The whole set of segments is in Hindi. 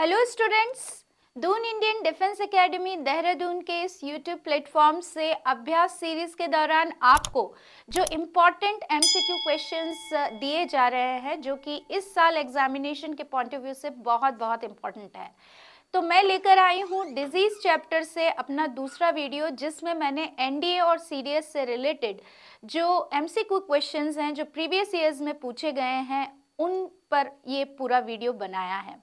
Hello students Doon Indian defence academy Dehradun के इस यूट्यूब प्लेटफॉर्म से अभ्यास सीरीज के दौरान आपको जो इम्पॉर्टेंट एमसीक्यू क्वेश्चंस दिए जा रहे हैं जो कि इस साल एग्जामिनेशन के पॉइंट ऑफ व्यू से बहुत बहुत इम्पॉर्टेंट है तो मैं लेकर आई हूँ डिजीज़ चैप्टर से अपना दूसरा वीडियो जिसमें मैंने एन और सी से रिलेटेड जो एम क्वेश्चंस हैं जो प्रीवियस ईयर्स में पूछे गए हैं उन पर ये पूरा वीडियो बनाया है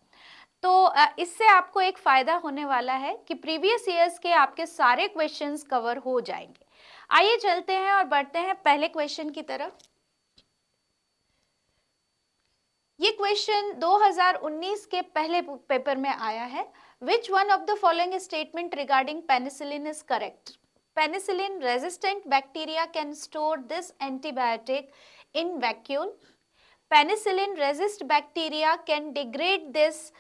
तो इससे आपको एक फ़ायदा होने वाला है कि प्रीवियस ईयर्स के आपके सारे क्वेश्चंस कवर हो जाएंगे आइए चलते हैं और बढ़ते हैं पहले क्वेश्चन की तरफ ये क्वेश्चन 2019 के पहले पेपर में आया है which one of the following statement regarding penicillin is correct penicillin resistant bacteria can store this antibiotic in vacuole penicillin resist bacteria can degrade this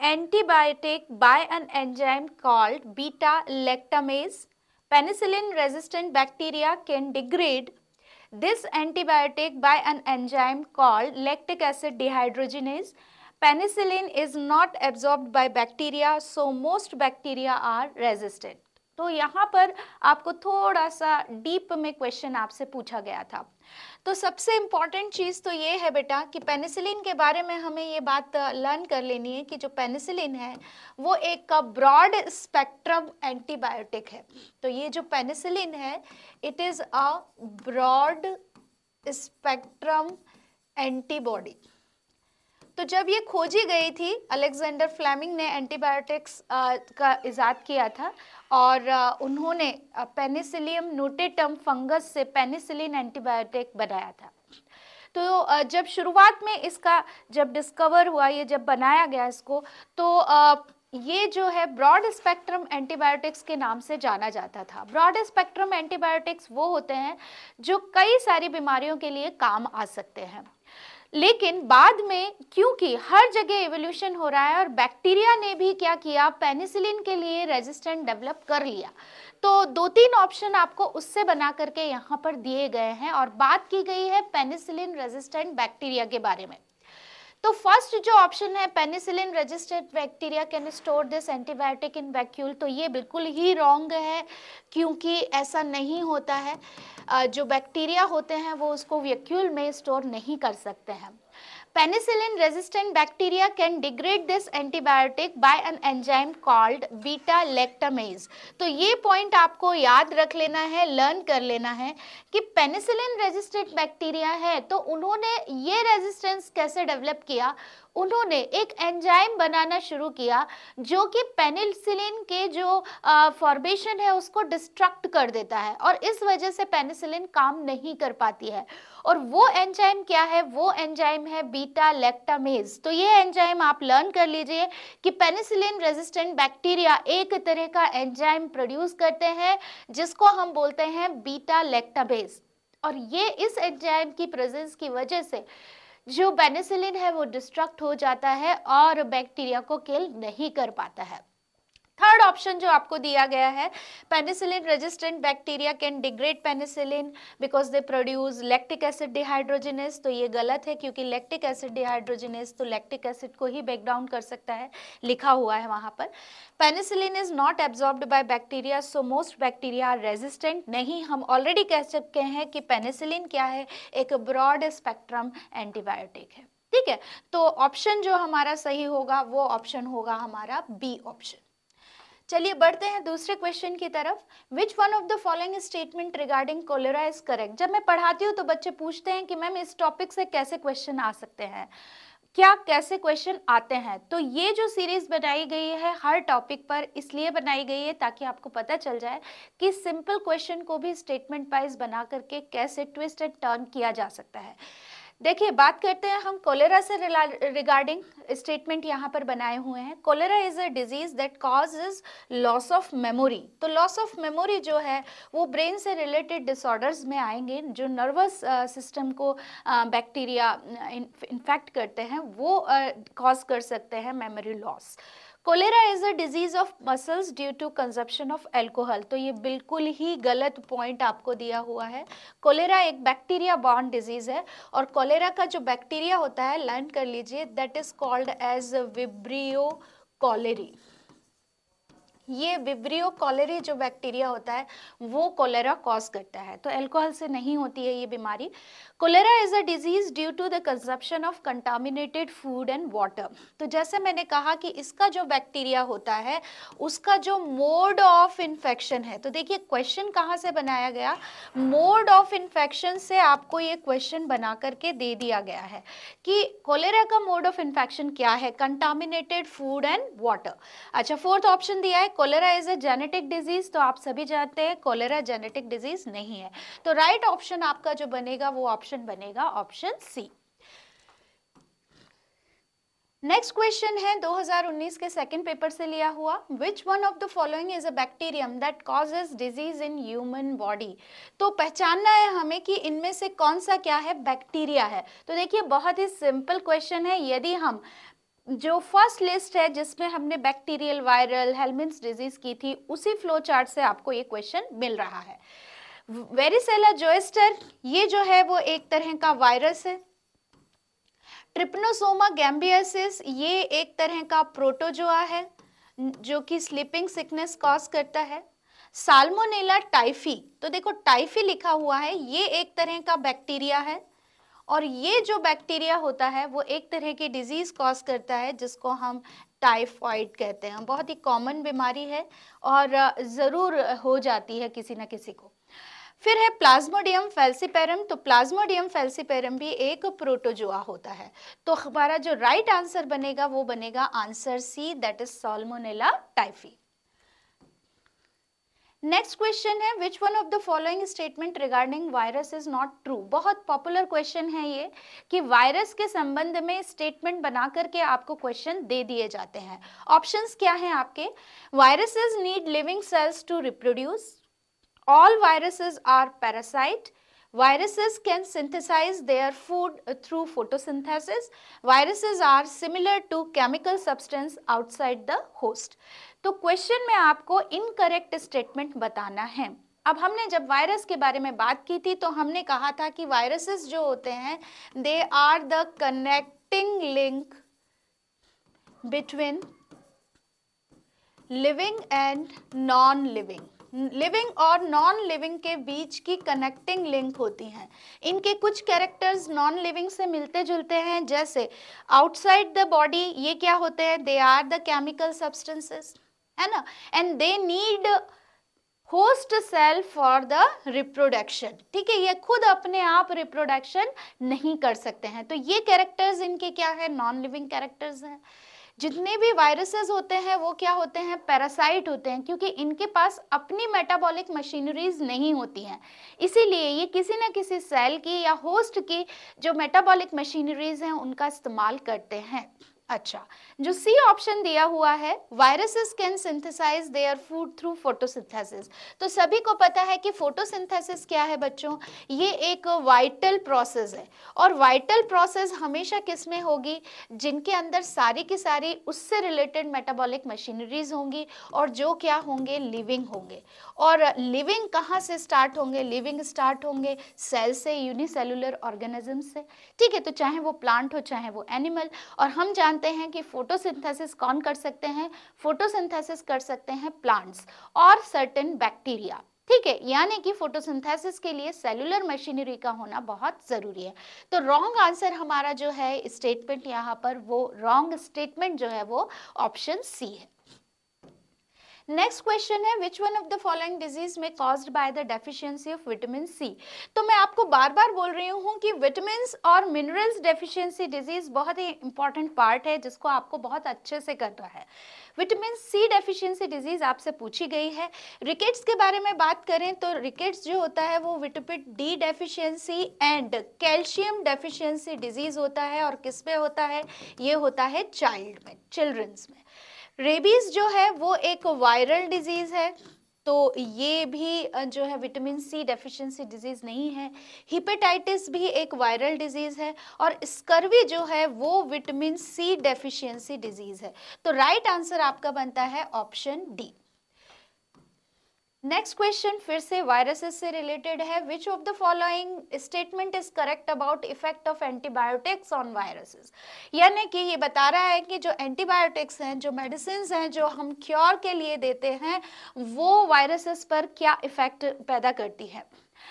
antibiotic by an enzyme called beta lactamase. Penicillin resistant bacteria can degrade this antibiotic by an enzyme called lactic acid dehydrogenase. Penicillin is not absorbed by bacteria so most bacteria are resistant. तो यहाँ पर आपको थोड़ा सा डीप में क्वेश्चन आपसे पूछा गया था तो सबसे इम्पॉर्टेंट चीज़ तो ये है बेटा कि पेनिसिलिन के बारे में हमें ये बात लर्न कर लेनी है कि जो पेनिसिलिन है वो एक ब्रॉड स्पेक्ट्रम एंटीबायोटिक है तो ये जो पेनिसिलिन है it is a broad spectrum antibody तो जब ये खोजी गई थी अलेक्जेंडर फ्लेमिंग ने एंटीबायोटिक्स का इजाद किया था और उन्होंने पेनिसिलियम नोटेटम फंगस से पेनिसिलिन एंटीबायोटिक बनाया था तो जब शुरुआत में इसका जब डिस्कवर हुआ ये जब बनाया गया इसको तो ये जो है ब्रॉड स्पेक्ट्रम एंटीबायोटिक्स के नाम से जाना जाता था ब्रॉड स्पेक्ट्रम एंटीबायोटिक्स वो होते हैं जो कई सारी बीमारियों के लिए काम आ सकते हैं लेकिन बाद में क्योंकि हर जगह एवोल्यूशन हो रहा है और बैक्टीरिया ने भी क्या किया पेनिसिलिन के लिए रेजिस्टेंट डेवलप कर लिया तो दो तीन ऑप्शन आपको उससे बना करके यहाँ पर दिए गए हैं और बात की गई है पेनिसिलिन रेजिस्टेंट बैक्टीरिया के बारे में तो फर्स्ट जो ऑप्शन है penicillin registered bacteria can store this antibiotic in vacuole तो ये बिल्कुल ही रॉन्ग है क्योंकि ऐसा नहीं होता है जो बैक्टीरिया होते हैं वो उसको वैक्यूल में स्टोर नहीं कर सकते हैं penicillin resistant bacteria can degrade this antibiotic by an enzyme called beta lactamase तो ये पॉइंट आपको याद रख लेना है लर्न कर लेना है कि पेनिसिलिन रेजिस्टेंट बैक्टीरिया है तो उन्होंने ये रेजिस्टेंस कैसे डेवलप किया उन्होंने एक एंजाइम बनाना शुरू किया जो कि पेनिसिलिन के जो फॉर्मेशन है उसको डिस्ट्रक्ट कर देता है और इस वजह से पेनिसिलिन काम नहीं कर पाती है और वो एंजाइम क्या है वो एंजाइम है बीटा लेक्टामेज तो ये एंजाइम आप लर्न कर लीजिए कि पेनिसिलिन रेजिस्टेंट बैक्टीरिया एक तरह का एंजाइम प्रोड्यूस करते हैं जिसको हम बोलते हैं बीटा लेक्टामेज और ये इस एंजाइम की प्रेजेंस की वजह से जो पेनिसिलिन है वो डिस्ट्रक्ट हो जाता है और बैक्टीरिया को किल नहीं कर पाता है थर्ड ऑप्शन जो आपको दिया गया है penicillin resistant bacteria can degrade penicillin because they produce lactic acid dehydrogenase तो ये गलत है क्योंकि लैक्टिक एसिड डिहाइड्रोजिनेस तो लैक्टिक एसिड को ही ब्रेकडाउन कर सकता है लिखा हुआ है वहाँ पर penicillin is not absorbed by bacteria so most bacteria are resistant नहीं हम ऑलरेडी कह सकते हैं कि पेनिसिलिन क्या है एक ब्रॉड स्पेक्ट्रम एंटीबायोटिक है ठीक है तो ऑप्शन जो हमारा सही होगा वो ऑप्शन होगा हमारा बी ऑप्शन चलिए बढ़ते हैं दूसरे क्वेश्चन की तरफ which one of the following statement regarding cholera is correct जब मैं पढ़ाती हूँ तो बच्चे पूछते हैं कि मैम इस टॉपिक से कैसे क्वेश्चन आ सकते हैं क्या कैसे क्वेश्चन आते हैं तो ये जो सीरीज बनाई गई है हर टॉपिक पर इसलिए बनाई गई है ताकि आपको पता चल जाए कि सिंपल क्वेश्चन को भी स्टेटमेंट वाइज बना करके कैसे ट्विस्ट एंड टर्न किया जा सकता है देखिए बात करते हैं हम कोलेरा से रिगार्डिंग स्टेटमेंट यहाँ पर बनाए हुए हैं cholera is a disease that cause is loss of memory तो लॉस ऑफ मेमोरी जो है वो ब्रेन से रिलेटेड डिसऑर्डर्स में आएंगे जो नर्वस सिस्टम को बैक्टीरिया इन्फेक्ट करते हैं वो कॉज कर सकते हैं memory loss cholera is a disease of muscles due to consumption of alcohol तो ये बिल्कुल ही गलत पॉइंट आपको दिया हुआ है कोलेरा एक बैक्टीरिया बॉन्ड डिजीज़ है और कोलेरा का जो बैक्टीरिया होता है लर्न कर लीजिए that is called as Vibrio cholerae ये विब्रियो कॉलेरी जो बैक्टीरिया होता है वो कोलेरा कॉज करता है तो एल्कोहल से नहीं होती है ये बीमारी cholera is a disease due to the consumption of contaminated food and water तो जैसे मैंने कहा कि इसका जो बैक्टीरिया होता है उसका जो मोड ऑफ इन्फेक्शन है तो देखिए क्वेश्चन कहाँ से बनाया गया मोड ऑफ इन्फेक्शन से आपको ये क्वेश्चन बना करके दे दिया गया है कि कोलेरा का मोड ऑफ इन्फेक्शन क्या है कंटामिनेटेड फूड एंड वाटर अच्छा फोर्थ ऑप्शन दिया है cholera is a genetic disease तो आप सभी जानते हैं कोलेरा जेनेटिक डिजीज नहीं है तो राइट right ऑप्शन आपका जो बनेगा वो ऑप्शन बनेगा ऑप्शन सी नेक्स्ट क्वेश्चन है 2019 के सेकंड पेपर से लिया हुआ which one of the following is a bacterium that causes disease in human body तो पहचानना है हमें कि इनमें से कौन सा क्या है बैक्टीरिया है तो देखिए बहुत ही सिंपल क्वेश्चन है यदि हम जो फर्स्ट लिस्ट है जिसमें हमने बैक्टीरियल वायरल हेलमिन्स डिजीज की थी उसी फ्लो चार्ट से आपको ये क्वेश्चन मिल रहा है वेरिसेला जोएस्टर ये जो है वो एक तरह का वायरस है ट्रिप्नोसोमा गैम्बियसिस ये एक तरह का प्रोटोजोआ है जो कि स्लीपिंग सिकनेस कॉज करता है साल्मोनेला टाइफी तो देखो टाइफी लिखा हुआ है ये एक तरह का बैक्टीरिया है और ये जो बैक्टीरिया होता है वो एक तरह की डिजीज़ कॉज करता है जिसको हम टाइफाइड कहते हैं बहुत ही कॉमन बीमारी है और ज़रूर हो जाती है किसी ना किसी को फिर है प्लाज्मोडियम फेल्सिपेरम तो प्लाज्मोडियम फेल्सिपेरम भी एक प्रोटोजोआ होता है तो हमारा जो राइट आंसर बनेगा वो बनेगा answer C that is Salmonella typhi next question है which one of the following statement regarding virus is not true बहुत पॉपुलर क्वेश्चन है ये कि वायरस के संबंध में स्टेटमेंट बना करके आपको क्वेश्चन दे दिए जाते हैं ऑप्शंस क्या हैं आपके viruses need living cells to reproduce all viruses are parasite viruses can synthesize their food through photosynthesis viruses are similar to chemical substance outside the host तो क्वेश्चन में आपको इनकरेक्ट स्टेटमेंट बताना है अब हमने जब वायरस के बारे में बात की थी तो हमने कहा था कि वायरसेस जो होते हैं they are the connecting link between living and non living living और नॉन लिविंग के बीच की कनेक्टिंग लिंक होती हैं इनके कुछ कैरेक्टर्स नॉन लिविंग से मिलते जुलते हैं जैसे आउटसाइड द बॉडी ये क्या होते हैं they are the chemical substances है ना and they need host cell for the reproduction ठीक है ये खुद अपने आप रिप्रोडक्शन नहीं कर सकते हैं तो ये कैरेक्टर्स इनके क्या है नॉन लिविंग कैरेक्टर्स हैं जितने भी वायरसेस होते हैं वो क्या होते हैं पैरासाइट होते हैं क्योंकि इनके पास अपनी मेटाबॉलिक मशीनरीज नहीं होती हैं इसीलिए ये किसी ना किसी सेल की या होस्ट की जो मेटाबॉलिक मशीनरीज हैं उनका इस्तेमाल करते हैं अच्छा जो सी ऑप्शन दिया हुआ है viruses can synthesize their food through photosynthesis तो सभी को पता है कि फोटोसिंथेसिस क्या है बच्चों ये एक वाइटल प्रोसेस है और वाइटल प्रोसेस हमेशा किस में होगी जिनके अंदर सारी की सारी उससे रिलेटेड मेटाबॉलिक मशीनरीज होंगी और जो क्या होंगे लिविंग होंगे और लिविंग कहाँ से स्टार्ट होंगे लिविंग स्टार्ट होंगे सेल से यूनिसेलुलर ऑर्गेनिज्म से ठीक है तो चाहे वो प्लांट हो चाहे वो एनिमल और हम जान जानते हैं कि फोटोसिंथेसिस कौन कर सकते हैं फोटोसिंथेसिस कर सकते हैं प्लांट्स और सर्टेन बैक्टीरिया ठीक है यानी कि फोटोसिंथेसिस के लिए सेलुलर मशीनरी का होना बहुत ज़रूरी है तो रॉन्ग आंसर हमारा जो है स्टेटमेंट यहाँ पर वो रॉन्ग स्टेटमेंट जो है वो ऑप्शन सी है नेक्स्ट क्वेश्चन है which one of the following disease में caused by the deficiency of vitamin C तो मैं आपको बार बार बोल रही हूँ कि विटामिन और मिनरल्स डेफिशिएंसी डिजीज बहुत ही इंपॉर्टेंट पार्ट है जिसको आपको बहुत अच्छे से करना है विटामिन सी डेफिशिएंसी डिजीज आपसे पूछी गई है रिकेट्स के बारे में बात करें तो रिकेट्स जो होता है वो vitamin D deficiency and calcium deficiency disease होता है और किस पे होता है ये होता है चाइल्ड में चिल्ड्रंस में रेबीज जो है वो एक वायरल डिजीज है तो ये भी जो है विटामिन सी डेफिशिएंसी डिजीज़ नहीं है हिपेटाइटिस भी एक वायरल डिजीज़ है और स्कर्वी जो है वो विटामिन सी डेफिशिएंसी डिजीज़ है तो राइट आंसर आपका बनता है ऑप्शन डी नेक्स्ट क्वेश्चन फिर से वायरसेस से रिलेटेड है which of the following statement is correct about effect of antibiotics on viruses यानी कि ये बता रहा है कि जो एंटीबायोटिक्स हैं जो मेडिसिन हैं जो हम क्योर के लिए देते हैं वो वायरसेस पर क्या इफेक्ट पैदा करती है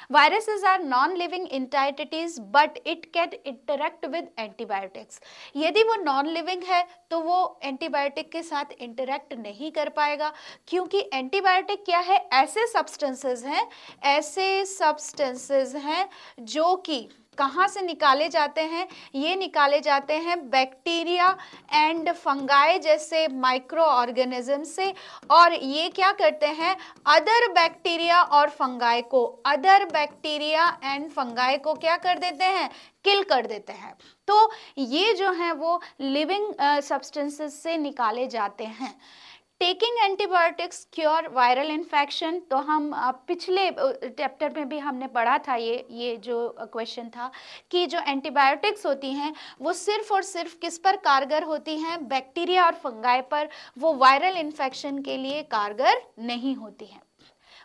viruses are non living entities but it can interact with antibiotics यदि वो non living है तो वो antibiotic के साथ interact नहीं कर पाएगा क्योंकि antibiotic क्या है ऐसे substances हैं ऐसे substances हैं जो कि कहाँ से निकाले जाते हैं ये निकाले जाते हैं बैक्टीरिया एंड फंगाई जैसे माइक्रो ऑर्गेनिज्म से और ये क्या करते हैं अदर बैक्टीरिया और फंगाई को अदर बैक्टीरिया एंड फंगाई को क्या कर देते हैं किल कर देते हैं तो ये जो हैं वो लिविंग सब्सटेंसेस से निकाले जाते हैं taking antibiotics cure viral infection तो हम पिछले चैप्टर में भी हमने पढ़ा था ये ये जो क्वेश्चन था कि जो एंटीबायोटिक्स होती हैं वो सिर्फ और सिर्फ किस पर कारगर होती हैं बैक्टीरिया और फंगाई पर वो वायरल इन्फेक्शन के लिए कारगर नहीं होती हैं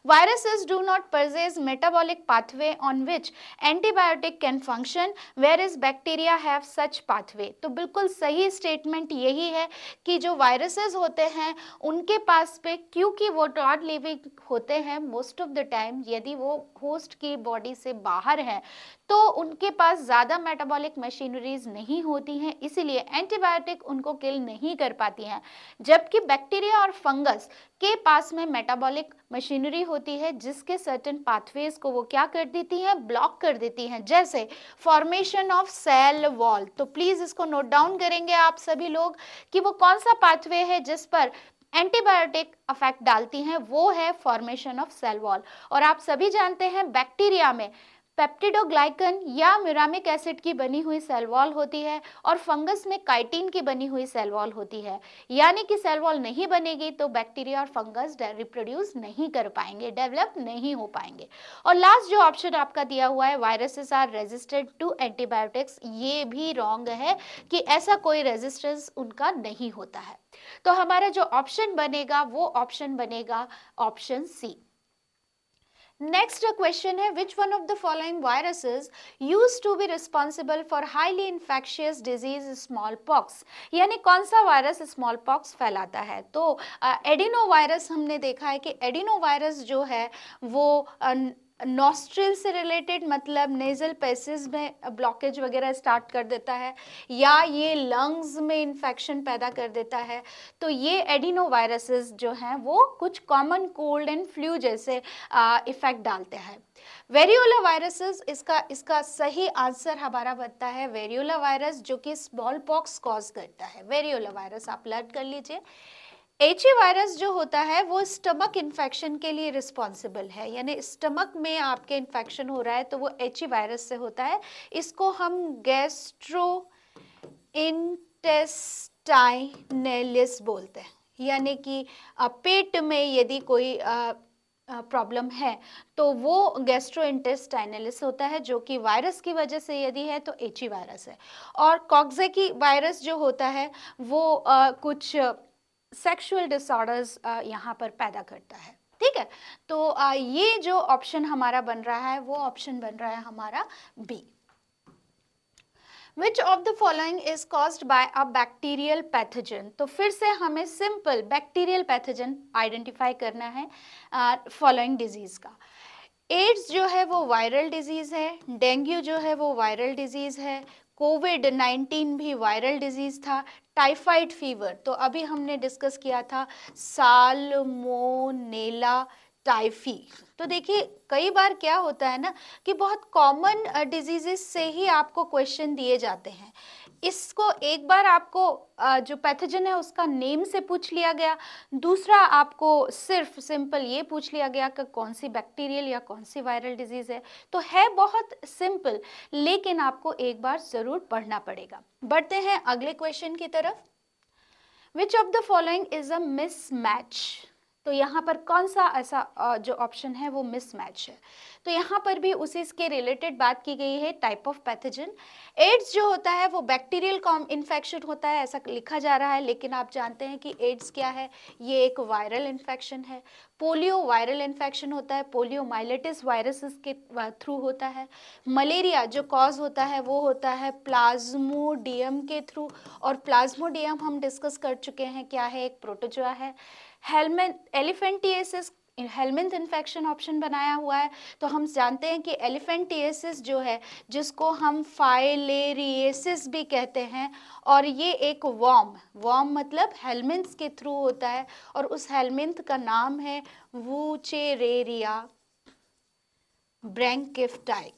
Viruses do not possess metabolic pathway on which antibiotic can function whereas bacteria have such pathway. तो बिल्कुल सही स्टेटमेंट यही है कि जो वायरसेस होते हैं उनके पास पे क्योंकि वो नॉट लिविंग होते हैं मोस्ट ऑफ द टाइम यदि वो होस्ट की बॉडी से बाहर हैं तो उनके पास ज़्यादा मेटाबॉलिक मशीनरीज नहीं होती हैं इसीलिए एंटीबायोटिक उनको किल नहीं कर पाती हैं जबकि बैक्टीरिया और फंगस के पास में मेटाबॉलिक मशीनरी होती है जिसके सर्टेन पाथवेज को वो क्या कर देती हैं ब्लॉक कर देती हैं जैसे फॉर्मेशन ऑफ सेल वॉल तो प्लीज़ इसको नोट डाउन करेंगे आप सभी लोग कि वो कौन सा पाथवे है जिस पर एंटीबायोटिक अफेक्ट डालती हैं वो है फॉर्मेशन ऑफ सेल वॉल और आप सभी जानते हैं बैक्टीरिया में पेप्टिडोग्लाइकन या म्यूरामिक एसिड की बनी हुई सेल वॉल होती है और फंगस में काइटिन की बनी हुई सेल वॉल होती है यानी कि सेल वॉल नहीं बनेगी तो बैक्टीरिया और फंगस रिप्रोड्यूस नहीं कर पाएंगे डेवलप नहीं हो पाएंगे और लास्ट जो ऑप्शन आपका दिया हुआ है viruses are resisted to antibiotics ये भी रॉन्ग है कि ऐसा कोई रेजिस्टेंस उनका नहीं होता है तो हमारा जो ऑप्शन बनेगा वो ऑप्शन बनेगा ऑप्शन सी नेक्स्ट क्वेश्चन है which one of the following viruses use to be responsible for highly infectious disease smallpox यानी कौन सा वायरस स्मॉल पॉक्स फैलाता है तो एडिनो uh, वायरस हमने देखा है कि एडिनो वायरस जो है वो uh, नॉस्ट्रिल से रिलेटेड मतलब नेजल पेसिस में ब्लॉकेज वगैरह स्टार्ट कर देता है या ये लंग्स में इन्फेक्शन पैदा कर देता है तो ये एडिनो वायरसेस जो हैं वो कुछ कॉमन कोल्ड एंड फ्लू जैसे इफ़ेक्ट डालते हैं वेरियोला वायरसेस इसका इसका सही आंसर हमारा बनता है वेरियोला वायरस जो कि स्मॉल पॉक्स कॉज करता है वेरियोला वायरस आप लर्न कर लीजिए एच वायरस जो होता है वो स्टमक इन्फेक्शन के लिए रिस्पॉन्सिबल है यानी स्टमक में आपके इन्फेक्शन हो रहा है तो वो एच वायरस से होता है इसको हम गैस्ट्रो इंटेस्टाइनेलिस बोलते हैं यानी कि पेट में यदि कोई प्रॉब्लम है तो वो गैस्ट्रो इंटेस्टाइनलिस होता है जो कि वायरस की वजह से यदि है तो एच वायरस है और कॉक्जे की वायरस जो होता है वो आ, कुछ सेक्सुअल डिसऑर्डर्स uh, यहाँ पर पैदा करता है ठीक है तो आ, uh, ये जो ऑप्शन हमारा बन रहा है वो ऑप्शन बन रहा है हमारा B which of the following is caused by a bacterial pathogen? तो फिर से हमें सिंपल बैक्टीरियल pathogen आइडेंटिफाई करना है फॉलोइंग uh, following डिजीज का एड्स जो वो वायरल डिजीज़ है डेंगू जो है वो वायरल डिजीज़ है कोविड 19 भी वायरल डिजीज़ था टाइफाइड फीवर तो अभी हमने डिस्कस किया था सालमोनेला टाइफी तो देखिए कई बार क्या होता है ना कि बहुत कॉमन डिजीजेस से ही आपको क्वेश्चन दिए जाते हैं इसको एक बार आपको जो पैथोजन है उसका नेम से पूछ लिया गया दूसरा आपको सिर्फ सिंपल ये पूछ लिया गया कि कौन सी बैक्टीरियल या कौन सी वायरल डिजीज़ है तो है बहुत सिंपल लेकिन आपको एक बार ज़रूर पढ़ना पड़ेगा बढ़ते हैं अगले क्वेश्चन की तरफ which of the following is a mismatch तो यहाँ पर कौन सा ऐसा जो ऑप्शन है वो मिसमैच है तो यहाँ पर भी उसी के रिलेटेड बात की गई है टाइप ऑफ पैथोजन एड्स जो होता है वो बैक्टीरियल कॉम इन्फेक्शन होता है ऐसा लिखा जा रहा है लेकिन आप जानते हैं कि एड्स क्या है ये एक वायरल इन्फेक्शन है पोलियो वायरल इन्फेक्शन होता है पोलियो माइलेटिस वायरसेस के थ्रू होता है मलेरिया जो कॉज होता है वो होता है प्लाज्मोडियम के थ्रू और प्लाज्मोडियम हम डिस्कस कर चुके हैं क्या है एक प्रोटोजुआ है helminth elephantiasis helminth infection option बनाया हुआ है तो हम जानते हैं कि एलिफेंटिएसिस जो है जिसको हम फाइलेरिएसिस भी कहते हैं और ये एक वॉम वॉम मतलब हेलमेंथ्स के थ्रू होता है और उस हेलमेंथ का नाम है वूचेरेरिया ब्रैंकिफ्टाई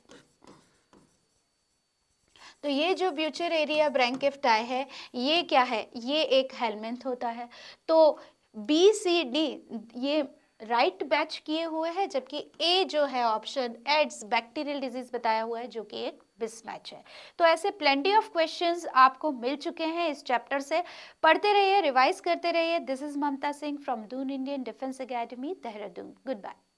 तो ये जो ब्यूचर एरिया ब्रैंकिफ्टाई है ये क्या है ये एक हेलमेंथ होता है तो बी सी डी ये राइट right बैच किए हुए हैं जबकि ए जो है ऑप्शन एड्स बैक्टीरियल डिजीज बताया हुआ है जो कि एक मिसमैच है तो ऐसे प्लेंटी ऑफ क्वेश्चंस आपको मिल चुके हैं इस चैप्टर से पढ़ते रहिए रिवाइज करते रहिए this is Mamta Singh from Doon Indian Defence Academy Dehradun good bye